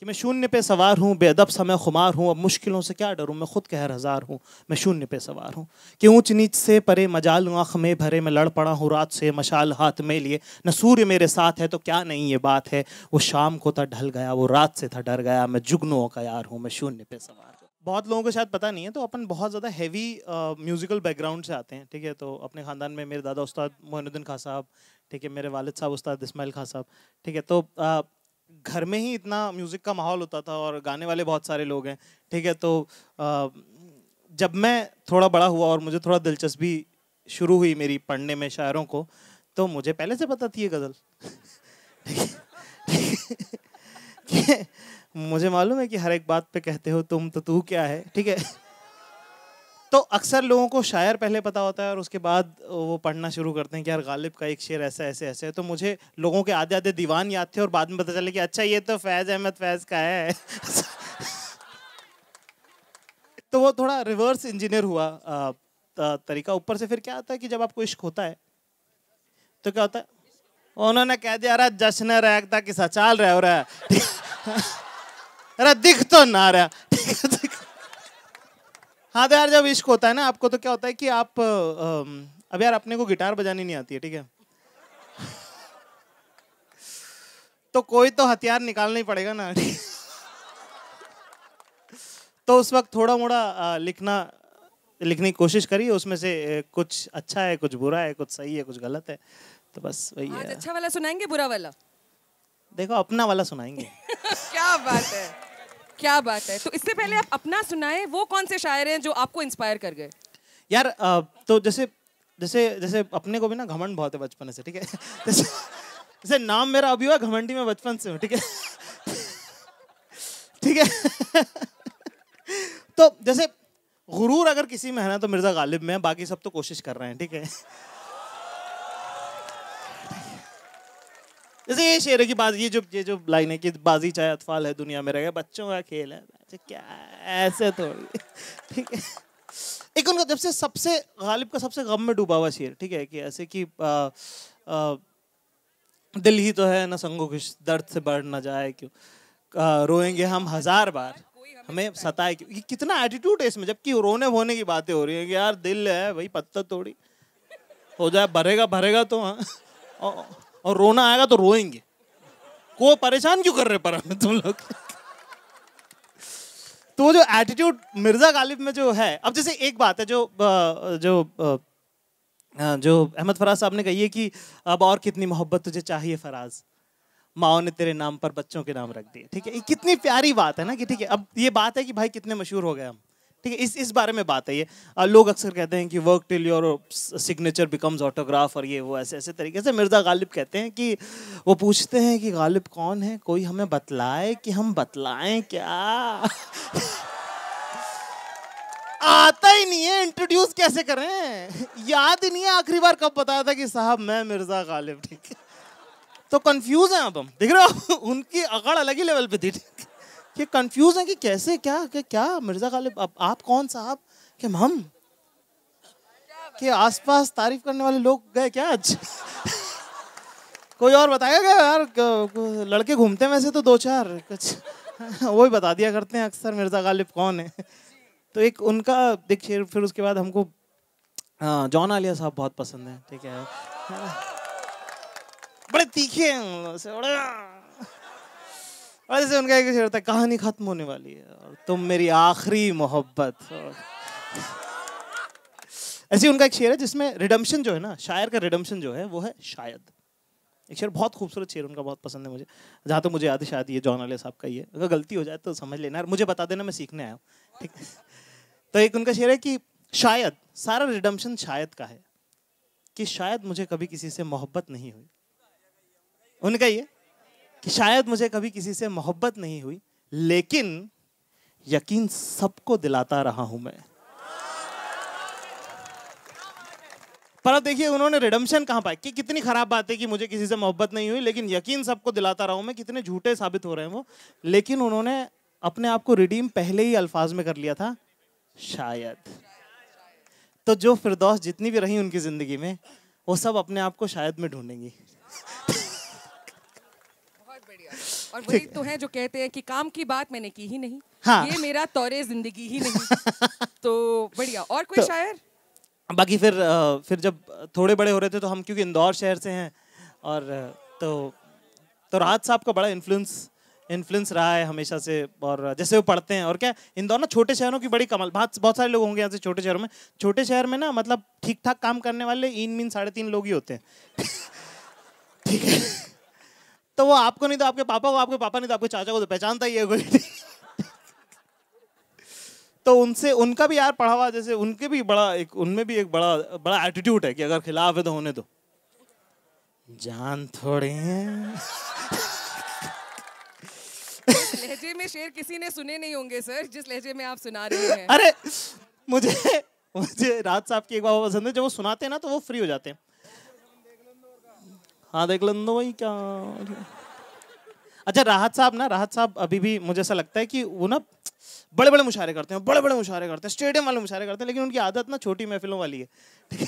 कि मैं शून्य पे सवार हूँ बेअदब सा मैं खुमार हूँ अब मुश्किलों से क्या डरूँ मैं खुद कहर हज़ार हूँ मैं शून्य पे सवार हूँ कि ऊँच नीच से परे मजाल आँख में भरे मैं लड़ पड़ा हूँ रात से मशाल हाथ में लिए न सूर्य मेरे साथ है तो क्या नहीं ये बात है वो शाम को था ढल गया वो रात से था डर गया मैं जुगनुओं का यार हूँ मैं शून्य पे सवार हूँ बहुत लोगों को शायद पता नहीं है तो अपन बहुत ज़्यादा हैवी म्यूज़िकल बैकग्राउंड से आते हैं ठीक है तो अपने ख़ानदान में मेरे दादा उस्ताद मोहनुद्दीन खां साहब ठीक है मेरे वालिद साहब उस्ताद इसमाइल खां साहब ठीक है तो घर में ही इतना म्यूज़िक का माहौल होता था और गाने वाले बहुत सारे लोग हैं ठीक है तो जब मैं थोड़ा बड़ा हुआ और मुझे थोड़ा दिलचस्पी शुरू हुई मेरी पढ़ने में शायरों को तो मुझे पहले से पता थी ये गज़ल मुझे मालूम है कि हर एक बात पे कहते हो तुम तो तू क्या है ठीक है तो अक्सर लोगों को शायर पहले पता होता है और उसके बाद वो पढ़ना शुरू करते हैं कि यार गालिब का एक शेर ऐसा ऐसे ऐसे है तो मुझे लोगों के आधे आधे दीवान याद थे और बाद में पता चले कि अच्छा ये तो फैज़ अहमद फैज़ का है तो वो थोड़ा रिवर्स इंजीनियर हुआ तरीका ऊपर से फिर क्या होता है कि जब आपको इश्क होता है तो क्या होता है उन्होंने कह दिया अरे जश्न रैगता किसा चाल रहा हो रहा है अरे दिख तो ना रहा ठीक है तो हाँ तो यार जब इश्क होता है ना आपको तो क्या होता है कि आप अब यार अपने को गिटार बजानी नहीं आती है ठीक है तो कोई तो हथियार निकालना ही पड़ेगा ना तो उस वक्त थोड़ा मोड़ा लिखना लिखने की कोशिश करी उसमें से कुछ अच्छा है कुछ बुरा है कुछ सही है कुछ गलत है तो बस वही है अच्छा वाला सुनाएंगे बुरा वाला देखो अपना वाला सुनाएंगे क्या बात है क्या बात है तो इससे पहले आप अपना सुनाए वो कौन से शायर हैं जो आपको इंस्पायर कर गए यार तो जैसे जैसे जैसे अपने को भी ना घमंड बहुत है बचपन से ठीक है जैसे, जैसे नाम मेरा अभी हुआ घमंडी में बचपन से हूँ ठीक है ठीक है तो जैसे गुरूर अगर किसी में है ना तो मिर्ज़ा गालिब में बाकी सब तो कोशिश कर रहे हैं ठीक है जैसे ये शेर है बाजी ये जो ये जो लाइन है कि बाजी चाहे अतफाल है दुनिया में गया बच्चों का खेल है अच्छा, क्या ऐसे थोड़ी ठीक है एक उनका जब से सबसे गालिब का सबसे गम में डूबा हुआ शेर ठीक है कि ऐसे कि आ, आ, दिल ही तो है ना संगो कुछ दर्द से बढ़ ना जाए क्यों रोएंगे हम हजार बार हमें सताए क्यों कितना एटीट्यूड है इसमें जबकि रोने वोने की बातें हो रही है कि यार दिल है भाई पत्ता तोड़ी हो जाए भरेगा भरेगा तो हाँ और रोना आएगा तो रोएंगे को परेशान क्यों कर रहे पर तुम लोग तो जो एटीट्यूड मिर्जा गालिब में जो है अब जैसे एक बात है जो जो जो अहमद फराज साहब ने कही है कि अब और कितनी मोहब्बत तुझे चाहिए फराज माओ ने तेरे नाम पर बच्चों के नाम रख दिए ठीक है ये कितनी प्यारी बात है ना कि ठीक है अब ये बात है कि भाई कितने मशहूर हो गए हम ठीक है इस इस बारे में बात है ये लोग अक्सर कहते हैं कि work till your signature becomes autograph और ये वो ऐसे ऐसे तरीके से मिर्ज़ा गालिब कहते हैं कि वो पूछते हैं कि गालिब कौन है कोई हमें बतलाए कि हम बतलाएं क्या आता ही नहीं है इंट्रोड्यूस कैसे करें याद ही नहीं है आखिरी बार कब बताया था कि साहब मैं मिर्ज़ा गालिब ठीक है तो कंफ्यूज हैं आप हम देख रहे हो उनकी अकड़ अलग ही लेवल पे थी ठीक ये कंफ्यूज हैं कि कैसे क्या कि क्या मिर्ज़ा गालिब आप, आप कौन साहब कि हम के आसपास तारीफ करने वाले लोग गए क्या आज कोई और बताया गया यार लड़के घूमते वैसे तो दो चार कुछ वो ही बता दिया करते हैं अक्सर मिर्ज़ा गालिब कौन है तो एक उनका देखिए फिर उसके बाद हमको जॉन आलिया साहब बहुत पसंद है ठीक है बड़े तीखे हैं और जैसे उनका एक शेर होता है कहानी खत्म होने वाली है और तुम मेरी आखिरी मोहब्बत ऐसे उनका एक शेर है जिसमें रिडम्शन जो है ना शायर का रिडम्शन जो है वो है शायद एक शेर बहुत खूबसूरत शेर उनका बहुत पसंद है मुझे जहाँ तो मुझे याद है शायद ये जॉन अले साहब का ही है अगर गलती हो जाए तो समझ लेना यार मुझे बता देना मैं सीखने आया हूँ ठीक तो एक उनका शेर है कि शायद सारा रिडम्शन शायद का है कि शायद मुझे कभी किसी से मोहब्बत नहीं हुई उनका ये कि शायद मुझे कभी किसी से मोहब्बत नहीं हुई लेकिन यकीन सबको दिलाता रहा हूं मैं पर अब देखिए उन्होंने रिडम्शन कहां पाया कि कितनी खराब बात है कि मुझे किसी से मोहब्बत नहीं हुई लेकिन यकीन सबको दिलाता रहा हूं मैं कितने झूठे साबित हो रहे हैं वो लेकिन उन्होंने अपने आप को रिडीम पहले ही अल्फाज में कर लिया था शायद तो जो फिरदौस जितनी भी रही उनकी ज़िंदगी में वो सब अपने आप को शायद में ढूंढेंगी और वही तो है जो कहते हैं कि काम की बात मैंने की ही नहीं हाँ। ये मेरा तौरे जिंदगी ही नहीं तो बढ़िया और कोई तो, शायर बाकी फिर फिर जब थोड़े बड़े हो रहे थे तो हम क्योंकि इंदौर शहर से हैं और तो तो राहत साहब का बड़ा इन्फ्लुएंस इन्फ्लुएंस रहा है हमेशा से और जैसे वो पढ़ते हैं और क्या इंदौर ना छोटे शहरों की बड़ी कमल बहुत बहुत सारे लोग होंगे यहाँ से छोटे शहरों में छोटे शहर में ना मतलब ठीक ठाक काम करने वाले इन मीन साढ़े तीन लोग ही होते हैं ठीक है तो वो आपको नहीं तो आपके पापा को आपके पापा नहीं तो आपके चाचा को तो पहचानता ही है कोई तो उनसे उनका भी यार पढ़ा हुआ जैसे उनके भी बड़ा एक उनमें भी एक बड़ा बड़ा एटीट्यूड है कि अगर खिलाफ है तो होने दो जान थोड़ी हैं लहजे में शेर किसी ने सुने नहीं होंगे सर जिस लहजे में आप सुना रहे हैं अरे मुझे मुझे राज साहब की एक बात पसंद है जब वो सुनाते हैं ना तो वो फ्री हो जाते हैं हाँ देख लो वही क्या अच्छा राहत साहब ना राहत साहब अभी भी मुझे ऐसा लगता है कि वो ना बड़े बड़े मुशारे करते हैं बड़े बड़े मुशारे करते हैं स्टेडियम वाले मुशारे करते हैं लेकिन उनकी आदत ना छोटी महफिलों वाली है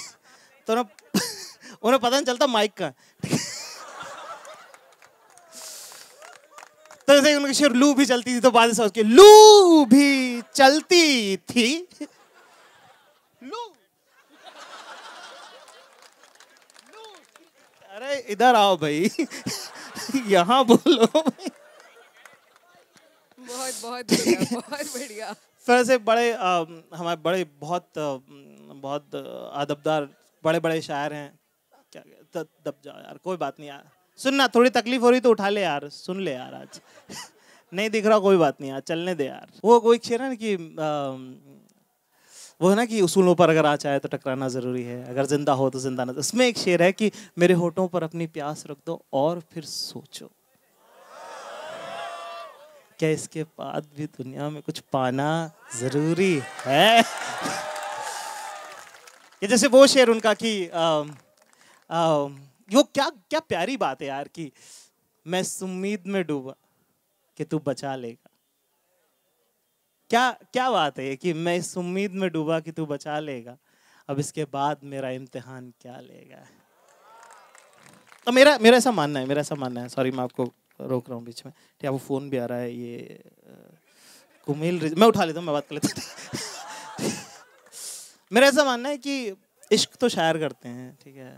तो ना उन्हें पता नहीं चलता माइक का तो जैसे उनकी शेर लू भी चलती थी तो बाद उसकी लू भी चलती थी लू अरे इधर आओ भाई यहाँ बोलो बहुत बहुत बहुत बढ़िया फिर से बड़े आ, हमारे बड़े बहुत बहुत अदबदार बड़े बड़े शायर हैं क्या दब जाओ यार कोई बात नहीं यार सुनना थोड़ी तकलीफ हो रही तो उठा ले यार सुन ले यार आज नहीं दिख रहा कोई बात नहीं यार चलने दे यार वो कोई शेर है ना कि आ, वो है ना कि उसूलों पर अगर आ चाहे तो टकराना ज़रूरी है अगर ज़िंदा हो तो जिंदा ना उसमें तो एक शेर है कि मेरे होठों पर अपनी प्यास रख दो और फिर सोचो क्या इसके बाद भी दुनिया में कुछ पाना ज़रूरी है ये जैसे वो शेर उनका कि वो क्या क्या प्यारी बात है यार कि मैं उम्मीद में डूबा कि तू बचा लेगा क्या क्या बात है कि मैं इस उम्मीद में डूबा कि तू बचा लेगा अब इसके बाद मेरा इम्तिहान क्या लेगा तो मेरा मेरा ऐसा मानना है मेरा ऐसा मानना है सॉरी मैं आपको रोक रहा हूँ बीच में ठीक वो फ़ोन भी आ रहा है ये कुमिल मैं उठा लेता हूँ मैं बात कर लेता हूँ मेरा ऐसा मानना है कि इश्क तो शायर करते हैं ठीक है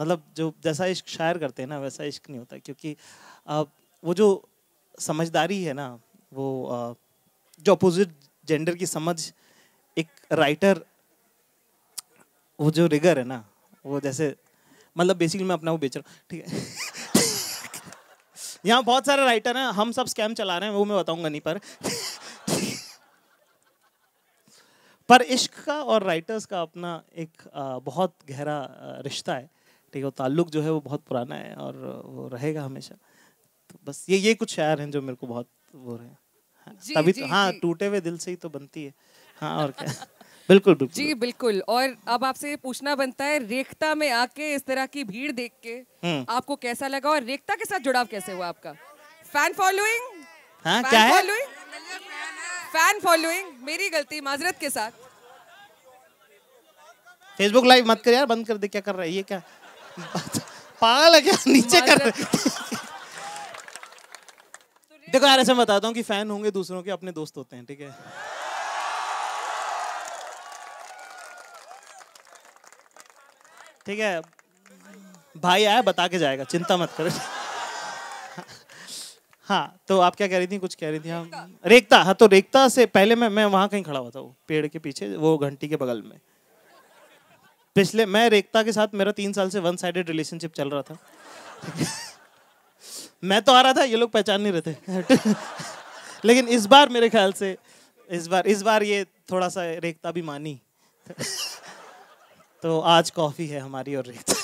मतलब जो जैसा इश्क शायर करते हैं ना वैसा इश्क नहीं होता क्योंकि आ, वो जो समझदारी है ना वो आ, जो अपोजिट जेंडर की समझ एक राइटर वो जो रिगर है ना वो जैसे मतलब बेसिकली मैं अपना वो बेच रहा हूँ ठीक है यहाँ बहुत सारे राइटर हैं हम सब स्कैम चला रहे हैं वो मैं बताऊंगा नहीं पर पर इश्क का और राइटर्स का अपना एक बहुत गहरा रिश्ता है ठीक है ताल्लुक जो है वो बहुत पुराना है और वो रहेगा हमेशा तो बस ये ये कुछ शायर हैं जो मेरे को बहुत वो रहे हैं जी, तभी तो- जी, तो हाँ टूटे हुए दिल से ही तो बनती है हाँ और क्या बिल्कुल बिल्कुल जी बिल्कुल और अब आपसे ये पूछना बनता है रेखता में आके इस तरह की भीड़ देख के हम्म। आपको कैसा लगा और रेखता के साथ जुड़ाव कैसे हुआ आपका फैन फॉलोइंग हाँ क्या है फैन फॉलोइंग मेरी गलती माजरत के साथ फेसबुक लाइव मत कर यार बंद कर दे क्या कर रहा है ये क्या पागल है क्या नीचे कर रहे देखो यार ऐसे बताता हूँ कि फैन होंगे दूसरों के अपने दोस्त होते हैं ठीक है ठीक है भाई आया बता के जाएगा चिंता मत करो हाँ तो आप क्या कह रही थी कुछ कह रही थी हम हाँ। रेखता हाँ तो रेखता से पहले मैं मैं वहाँ कहीं खड़ा हुआ था वो पेड़ के पीछे वो घंटी के बगल में पिछले मैं रेखता के साथ मेरा तीन साल से वन साइडेड रिलेशनशिप चल रहा था मैं तो आ रहा था ये लोग पहचान नहीं रहे थे लेकिन इस बार मेरे ख्याल से इस बार इस बार ये थोड़ा सा रेखता भी मानी तो आज कॉफ़ी है हमारी और रेखता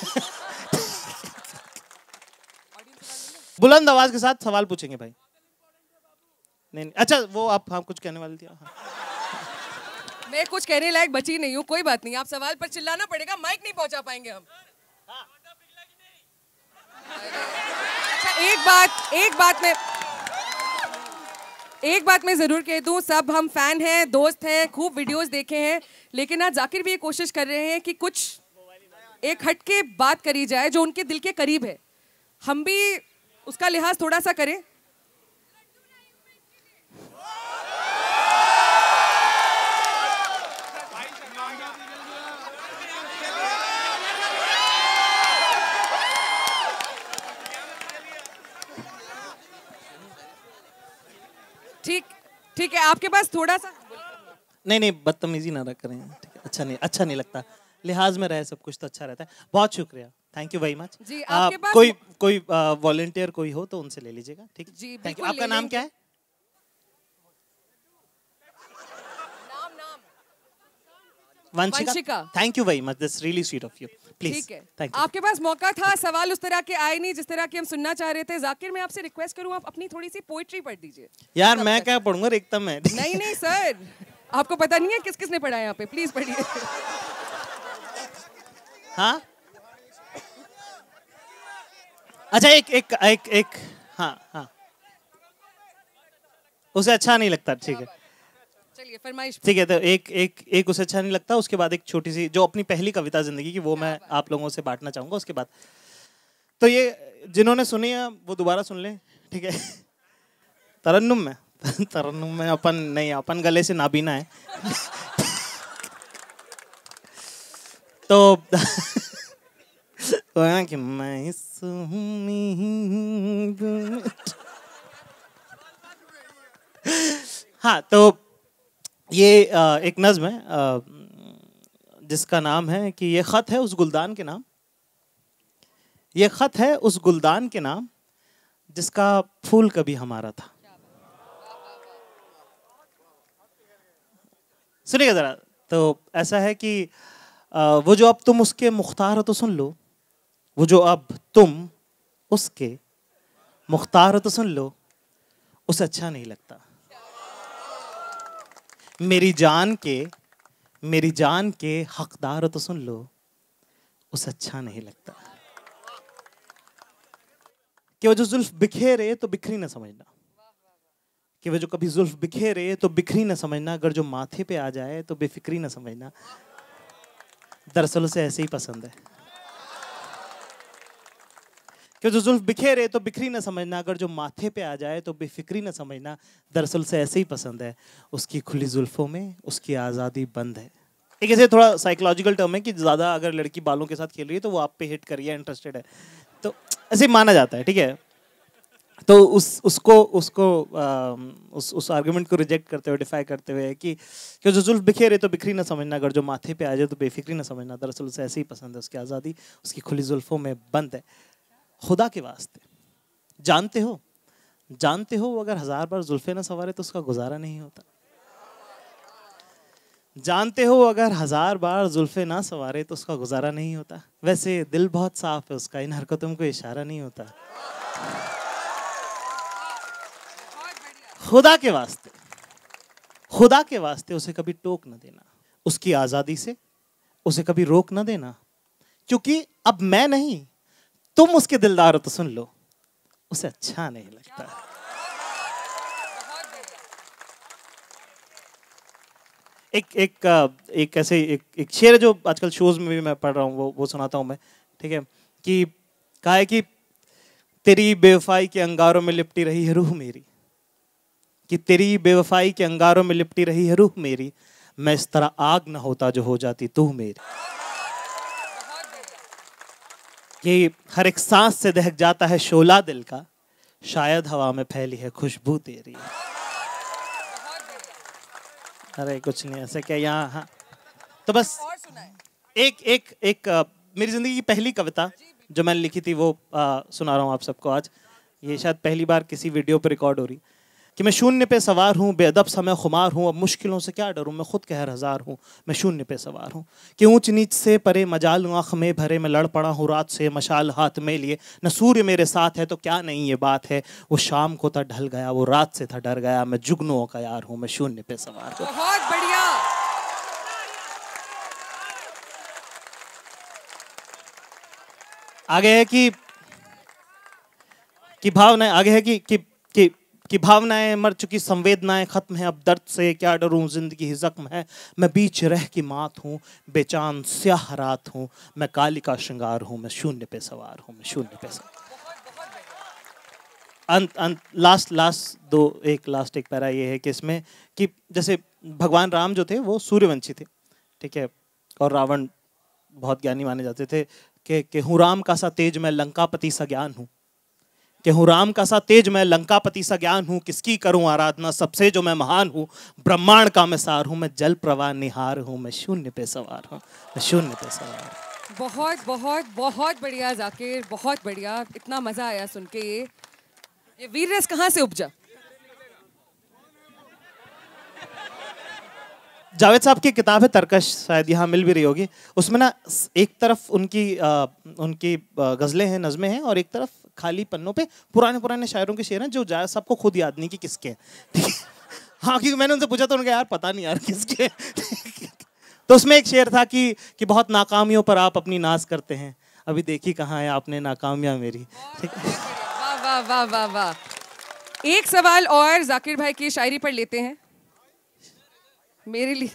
बुलंद आवाज़ के साथ सवाल पूछेंगे भाई नहीं, नहीं अच्छा वो आप हाँ कुछ कहने वाली थी हाँ। मैं कुछ कहने लायक बची नहीं हूँ कोई बात नहीं आप सवाल पर चिल्लाना पड़ेगा माइक नहीं पहुंचा पाएंगे हम हाँ। एक बात एक बात में एक बात मैं ज़रूर कह दूं सब हम फैन हैं दोस्त हैं खूब वीडियोस देखे हैं लेकिन आज जाकिर भी ये कोशिश कर रहे हैं कि कुछ एक हटके बात करी जाए जो उनके दिल के करीब है हम भी उसका लिहाज थोड़ा सा करें ठीक है आपके पास थोड़ा सा नहीं नहीं बदतमीजी ना करें अच्छा नहीं अच्छा नहीं लगता लिहाज में रहे सब कुछ तो अच्छा रहता है बहुत शुक्रिया थैंक यू वेरी मच जी आपके पास कोई कोई वॉलेंटियर कोई हो तो उनसे ले लीजिएगा ठीक जी थैंक यू आपका नाम क्या है Vanshika thank you very much this really sweet of you ठीक है आपके पास मौका था सवाल उस तरह के आए नहीं जिस तरह के हम सुनना चाह रहे थे जाकिर मैं आपसे रिक्वेस्ट करूँ आप अपनी थोड़ी सी पोइट्री पढ़ दीजिए यार मैं क्या पढ़ूंगा एकदम तो है नहीं नहीं सर आपको पता नहीं है किस किसने पढ़ा है यहाँ पे प्लीज पढ़िए हाँ अच्छा एक एक एक एक हाँ हाँ उसे अच्छा नहीं लगता ठीक है चलिए फरमाइश ठीक है तो एक एक एक उसे अच्छा नहीं लगता उसके बाद एक छोटी सी जो अपनी पहली कविता जिंदगी की वो मैं आप लोगों से बांटना चाहूंगा उसके बाद तो ये जिन्होंने सुनी है वो दोबारा सुन लें ठीक है तरन्नुम में तरन्नुम में अपन नहीं अपन गले से नाबीना है तो, तो कि मैं हाँ तो ये एक नज़म है जिसका नाम है कि ये ख़त है उस गुलदान के नाम ये ख़त है उस गुलदान के नाम जिसका फूल कभी हमारा था सुनिएगा ज़रा तो ऐसा है कि वो जो अब तुम उसके मुख्तार हो तो सुन लो वो जो अब तुम उसके मुख्तार हो तो सुन लो उसे अच्छा नहीं लगता मेरी जान के मेरी जान के हकदार हो तो सुन लो उसे अच्छा नहीं लगता कि वो जो जुल्फ बिखेरे तो बिखरी ना समझना कि वो जो कभी जुल्फ बिखेरे तो बिखरी ना समझना अगर जो माथे पे आ जाए तो बेफिक्री ना समझना दरअसल उसे ऐसे ही पसंद है कि जो जुल्फ बिखेरे तो बिखरी ना समझना अगर जो माथे पे आ जाए तो बेफिक्री ना समझना दरअसल से ऐसे ही पसंद है उसकी खुली जुल्फों में उसकी आज़ादी बंद है एक ऐसे थोड़ा साइकोलॉजिकल टर्म है कि ज़्यादा अगर लड़की बालों के साथ खेल रही है तो वो आप पे हिट करिए इंटरेस्टेड है तो ऐसे माना जाता है ठीक है तो उस उसको उसको आ, उस उस आर्गुमेंट को रिजेक्ट करते हुए डिफाई करते हुए कि क्यों जो जुल्फ बिखेरे तो बिखरी ना समझना अगर जो माथे पे आ जाए तो बेफिक्री ना समझना दरअसल उसे ऐसे ही पसंद है उसकी आज़ादी उसकी खुली जुल्फों में बंद है खुदा के वास्ते जानते हो जानते हो अगर हजार बार जुल्फे ना सवारे तो उसका गुजारा नहीं होता जानते हो अगर हजार बार जुल्फे ना सवारे तो उसका गुजारा नहीं होता वैसे दिल बहुत साफ है उसका इन हरकतों को इशारा नहीं होता खुदा के वास्ते खुदा के वास्ते उसे कभी टोक ना देना उसकी आज़ादी से उसे कभी रोक ना देना क्योंकि अब मैं नहीं तुम उसके दिलदार हो तो सुन लो उसे अच्छा नहीं लगता एक एक एक ऐसे एक, एक शेर जो आजकल शोज में भी मैं पढ़ रहा हूँ वो वो सुनाता हूँ मैं ठीक है कि कहा है कि तेरी बेवफाई के अंगारों में लिपटी रही है रूह मेरी कि तेरी बेवफाई के अंगारों में लिपटी रही है रूह मेरी मैं इस तरह आग ना होता जो हो जाती तू मेरी ये हर एक सांस से दहक जाता है शोला दिल का शायद हवा में फैली है खुशबू तेरी अरे कुछ नहीं ऐसे क्या यहाँ हाँ तो बस एक एक एक मेरी जिंदगी की पहली कविता जो मैंने लिखी थी वो आ, सुना रहा हूँ आप सबको आज ये शायद पहली बार किसी वीडियो पर रिकॉर्ड हो रही कि मैं शून्य पे सवार हूँ बेअदब सा मैं खुमार हूँ अब मुश्किलों से क्या डरूँ मैं खुद कहर हज़ार हूँ मैं शून्य पे सवार हूँ कि ऊंच नीच से परे मजाल आँख में भरे मैं लड़ पड़ा हूँ रात से मशाल हाथ में लिए न सूर्य मेरे साथ है तो क्या नहीं ये बात है वो शाम को था ढल गया वो रात से था डर गया मैं जुगनुओं का यार हूँ मैं शून्य पे सवार हूँ बहुत बढ़िया आगे है कि कि भावना आगे है कि कि कि भावनाएं मर चुकी संवेदनाएं खत्म हैं अब दर्द से क्या डरूं जिंदगी ही जख्म है मैं बीच रह की मात हूँ बेचान स्याह रात हूं मैं काली का श्रृंगार हूं मैं शून्य पे सवार हूं मैं शून्य पे सवार अंत अंत लास्ट लास्ट दो एक लास्ट एक पैरा ये है कि इसमें कि जैसे भगवान राम जो थे वो सूर्यवंशी थे ठीक है और रावण बहुत ज्ञानी माने जाते थे कि हूँ राम का सा तेज मैं लंकापति सा ज्ञान हूँ कि हूँ राम का सा तेज मैं लंकापति सा ज्ञान हूँ किसकी करूँ आराधना सबसे जो मैं महान हूँ ब्रह्मांड का मैं सार हूँ मैं जल प्रवाह निहार हूँ मैं शून्य पे सवार हूँ मैं शून्य पे सवार हूँ बहुत बहुत बहुत बढ़िया जाकिर बहुत बढ़िया इतना मजा आया सुन के ये ये वीर रस कहाँ से उपजा जावेद साहब की किताब है तरकश शायद यहाँ मिल भी रही होगी उसमें ना एक तरफ उनकी आ, उनकी गज़लें हैं नज़में हैं और एक तरफ खाली पन्नों पे पुराने पुराने शायरों के शेर हैं जो जाए सबको खुद याद नहीं कि किसके हाँ क्योंकि मैंने उनसे पूछा तो उनका यार पता नहीं यार किसके तो उसमें एक शेर था कि कि बहुत नाकामियों पर आप अपनी नाश करते हैं अभी देखी कहाँ है आपने नाकामिया मेरी एक सवाल और जाकिर भाई की शायरी पर लेते हैं मेरे लिए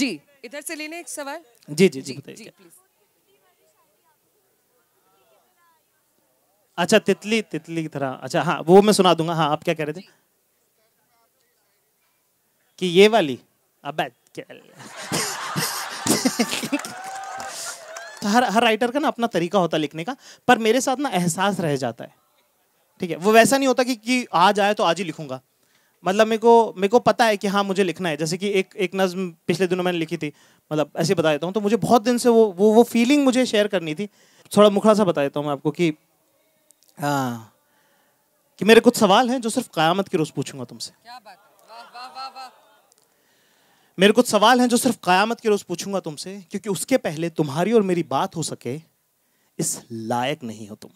जी इधर से लेने एक सवाल जी जी जी, जी, जी, जी, जी, जी, जी, जी, अच्छा तितली तितली की तरह अच्छा हाँ वो मैं सुना दूंगा हाँ आप क्या कह रहे थे कि ये वाली अब तो हर हर राइटर का ना अपना तरीका होता लिखने का पर मेरे साथ ना एहसास रह जाता है ठीक है वो वैसा नहीं होता कि, कि आज आए तो आज ही लिखूंगा मतलब मेरे को मेरे को पता है कि हाँ मुझे लिखना है जैसे कि एक एक नज्म पिछले दिनों मैंने लिखी थी मतलब ऐसे बता देता हूँ तो मुझे बहुत दिन से वो वो वो फीलिंग मुझे शेयर करनी थी थोड़ा मुखड़ा सा बता देता हूँ मैं आपको कि हाँ कि मेरे कुछ सवाल हैं जो सिर्फ क़यामत के रोज़ पूछूंगा तुमसे मेरे कुछ सवाल हैं जो सिर्फ क़यामत के रोज़ पूछूंगा तुमसे क्योंकि उसके पहले तुम्हारी और मेरी बात हो सके इस लायक नहीं हो तुम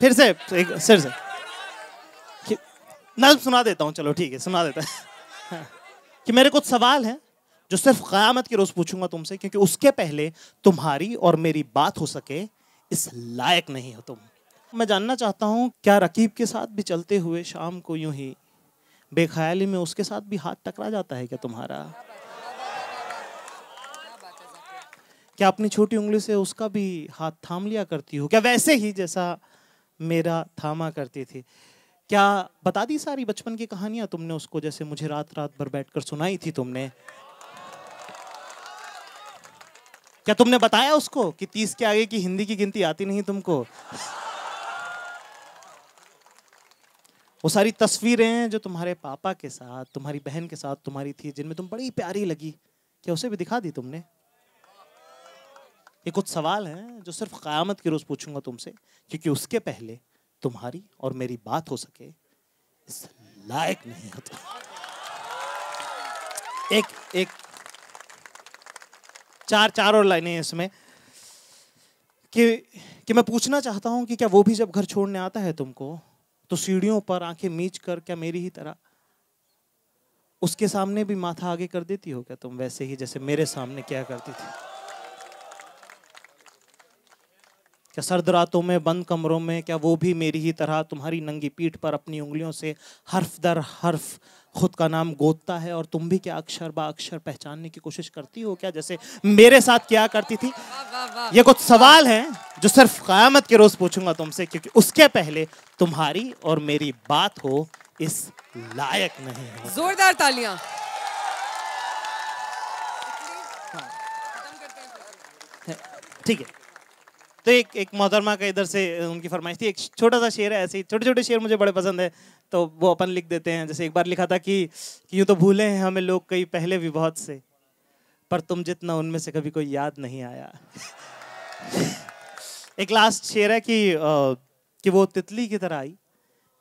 फिर से एक सिर से नज्म सुना देता हूँ चलो ठीक है सुना देता है कि मेरे कुछ सवाल हैं जो सिर्फ क़यामत के रोज़ पूछूंगा तुमसे क्योंकि उसके पहले तुम्हारी और मेरी बात हो सके इस लायक नहीं हो तुम मैं जानना चाहता हूँ क्या रकीब के साथ भी चलते हुए शाम को यूं ही बेख्याली में उसके साथ भी हाथ टकरा जाता है क्या तुम्हारा क्या अपनी छोटी उंगली से उसका भी हाथ थाम लिया करती हो क्या वैसे ही जैसा मेरा थामा करती थी क्या बता दी सारी बचपन की कहानियां तुमने उसको जैसे मुझे रात रात भर बैठकर सुनाई थी तुमने क्या तुमने बताया उसको कि तीस के आगे की हिंदी की गिनती आती नहीं तुमको वो सारी तस्वीरें हैं जो तुम्हारे पापा के साथ तुम्हारी बहन के साथ तुम्हारी थी जिनमें तुम बड़ी प्यारी लगी क्या उसे भी दिखा दी तुमने ये कुछ सवाल हैं जो सिर्फ क़यामत के रोज़ पूछूंगा तुमसे क्योंकि उसके पहले तुम्हारी और मेरी बात हो सके इस लायक नहीं होता एक एक चार चार और लाइनें हैं इसमें कि कि मैं पूछना चाहता हूं कि क्या वो भी जब घर छोड़ने आता है तुमको तो सीढ़ियों पर आंखें मीच कर क्या मेरी ही तरह उसके सामने भी माथा आगे कर देती हो क्या तुम वैसे ही जैसे मेरे सामने क्या करती थी क्या सर्द रातों में बंद कमरों में क्या वो भी मेरी ही तरह तुम्हारी नंगी पीठ पर अपनी उंगलियों से हर्फ दर हर्फ खुद का नाम गोदता है और तुम भी क्या अक्षर बा अक्षर पहचानने की कोशिश करती हो क्या जैसे मेरे साथ क्या करती थी ये कुछ सवाल हैं जो सिर्फ क़्यामत के रोज़ पूछूंगा तुमसे क्योंकि उसके पहले तुम्हारी और मेरी बात हो इस लायक नहीं है जोरदार तालियां हाँ। ठीक है तो एक एक मोहतरमा का इधर से उनकी फरमाइश थी एक छोटा सा शेर है ऐसे छोटे छोटे शेर मुझे बड़े पसंद है तो वो अपन लिख देते हैं जैसे एक बार लिखा था कि, कि यूँ तो भूले हैं हमें लोग कई पहले भी बहुत से पर तुम जितना उनमें से कभी कोई याद नहीं आया एक लास्ट शेर है कि आ, कि वो तितली की तरह आई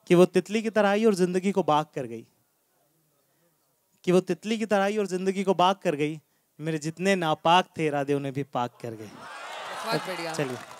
कि वो तितली की तरह आई और ज़िंदगी को बाग कर गई कि वो तितली की तरह आई और ज़िंदगी को बाग कर गई मेरे जितने नापाक थे इरादे उन्हें भी पाक कर गए चलिए